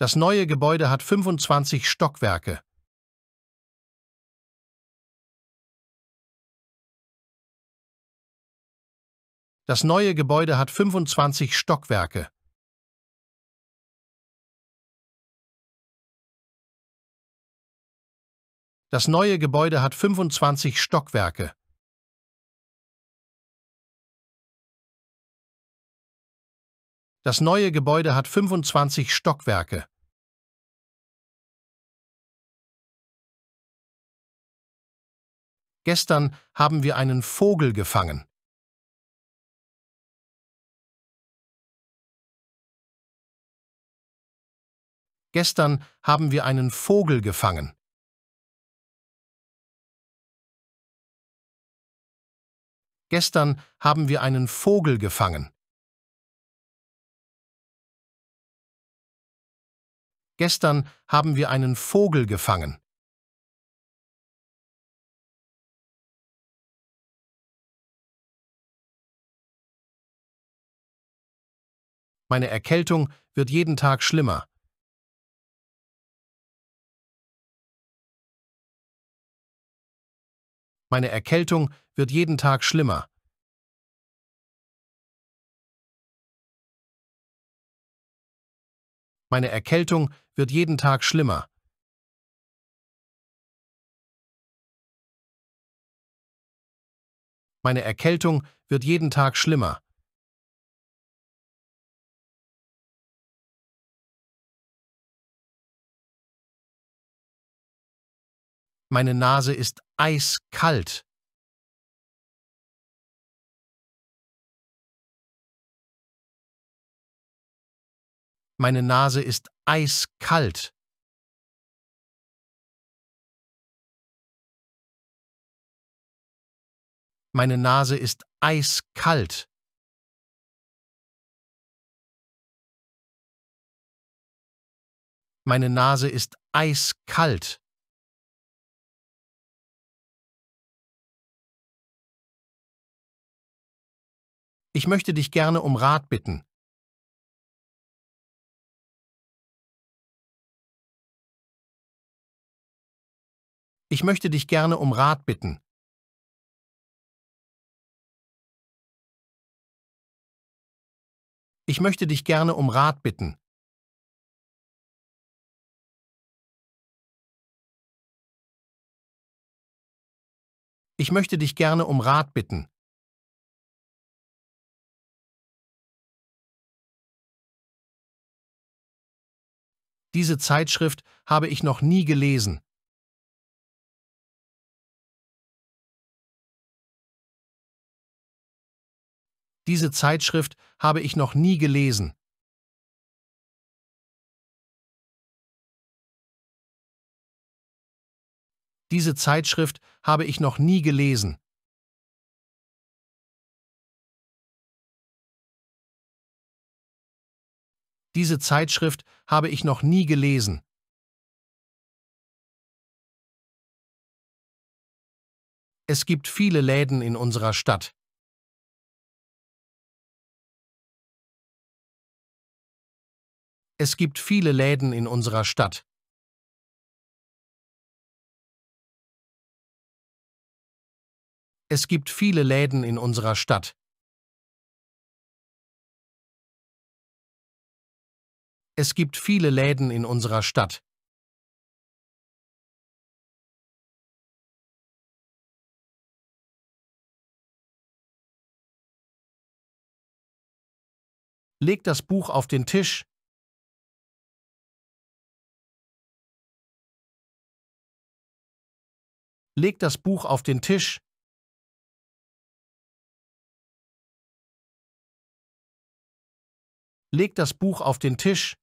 Das neue Gebäude hat 25 Stockwerke. Das neue Gebäude hat 25 Stockwerke. Das neue Gebäude hat 25 Stockwerke. Das neue Gebäude hat 25 Stockwerke. Gestern haben wir einen Vogel gefangen. Gestern haben wir einen Vogel gefangen. Gestern haben wir einen Vogel gefangen. Gestern haben wir einen Vogel gefangen. Meine Erkältung wird jeden Tag schlimmer. Meine Erkältung wird jeden Tag schlimmer. Meine Erkältung wird jeden Tag schlimmer. Meine Erkältung wird jeden Tag schlimmer. Meine Nase ist eiskalt. Meine Nase ist eiskalt. Meine Nase ist eiskalt. Meine Nase ist eiskalt. Ich möchte dich gerne um Rat bitten. Ich möchte dich gerne um Rat bitten. Ich möchte dich gerne um Rat bitten. Ich möchte dich gerne um Rat bitten. Diese Zeitschrift habe ich noch nie gelesen. Diese Zeitschrift habe ich noch nie gelesen. Diese Zeitschrift habe ich noch nie gelesen. Diese Zeitschrift habe ich noch nie gelesen. Es gibt viele Läden in unserer Stadt. Es gibt viele Läden in unserer Stadt. Es gibt viele Läden in unserer Stadt. Es gibt viele Läden in unserer Stadt. Leg das Buch auf den Tisch. Leg das Buch auf den Tisch. Leg das Buch auf den Tisch.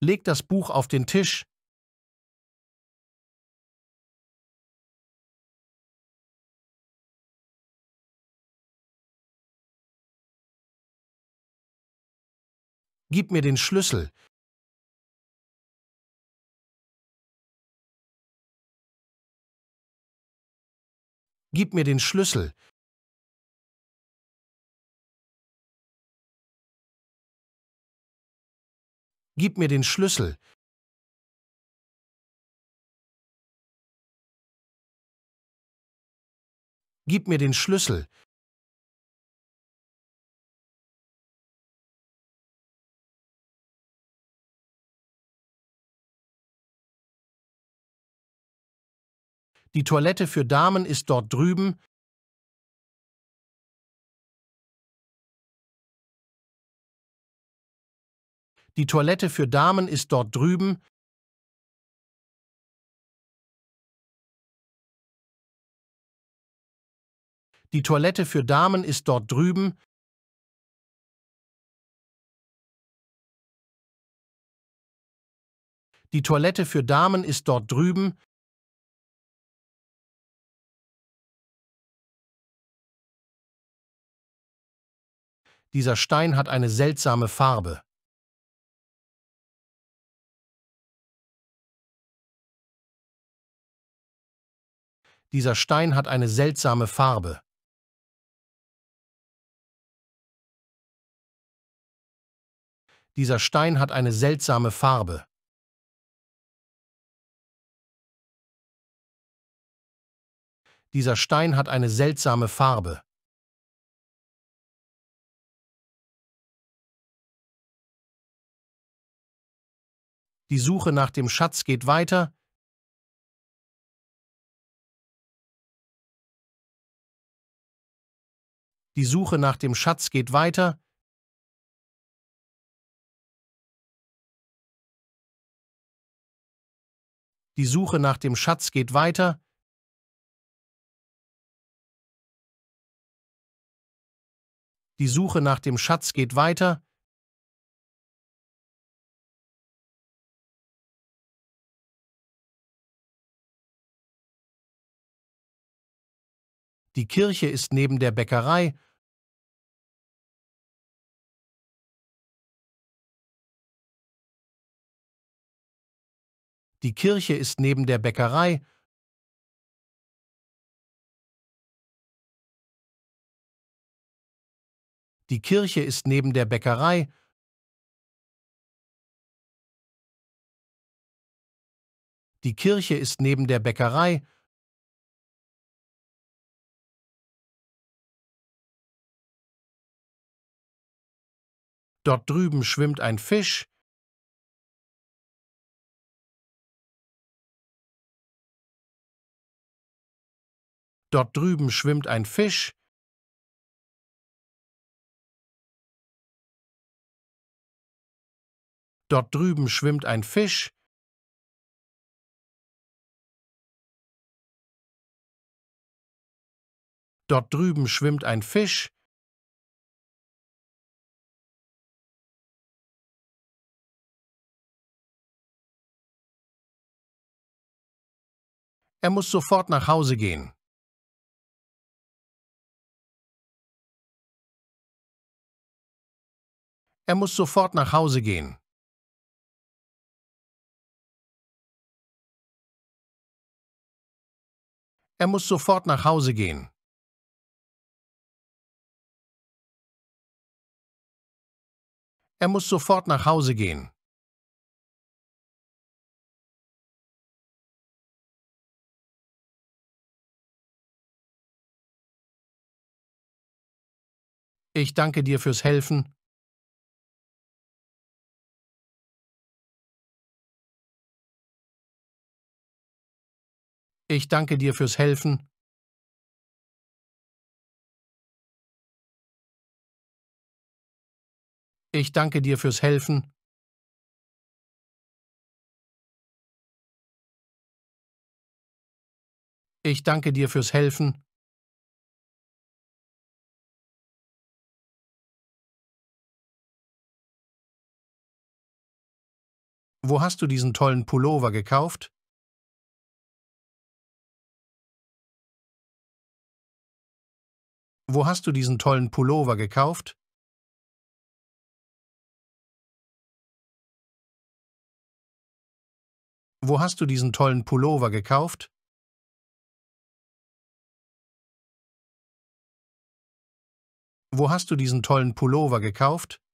Leg das Buch auf den Tisch. Gib mir den Schlüssel. Gib mir den Schlüssel. Gib mir den Schlüssel. Gib mir den Schlüssel. Die Toilette für Damen ist dort drüben, Die Toilette für Damen ist dort drüben. Die Toilette für Damen ist dort drüben. Die Toilette für Damen ist dort drüben. Dieser Stein hat eine seltsame Farbe. Dieser Stein hat eine seltsame Farbe. Dieser Stein hat eine seltsame Farbe. Dieser Stein hat eine seltsame Farbe. die Suche nach dem Schatz geht weiter, Die Suche nach dem Schatz geht weiter. Die Suche nach dem Schatz geht weiter. Die Suche nach dem Schatz geht weiter. Die Kirche ist neben der Bäckerei Die Kirche ist neben der Bäckerei Die Kirche ist neben der Bäckerei Die Kirche ist neben der Bäckerei Dort drüben schwimmt ein Fisch. Dort drüben schwimmt ein Fisch. Dort drüben schwimmt ein Fisch. Dort drüben schwimmt ein Fisch. Er muss sofort nach Hause gehen. Er muss sofort nach Hause gehen. Er muss sofort nach Hause gehen. Er muss sofort nach Hause gehen. Ich danke dir fürs Helfen. Ich danke dir fürs Helfen. Ich danke dir fürs Helfen. Ich danke dir fürs Helfen. Wo hast du diesen tollen Pullover gekauft? Wo hast du diesen tollen Pullover gekauft? Wo hast du diesen tollen Pullover gekauft? Wo hast du diesen tollen Pullover gekauft?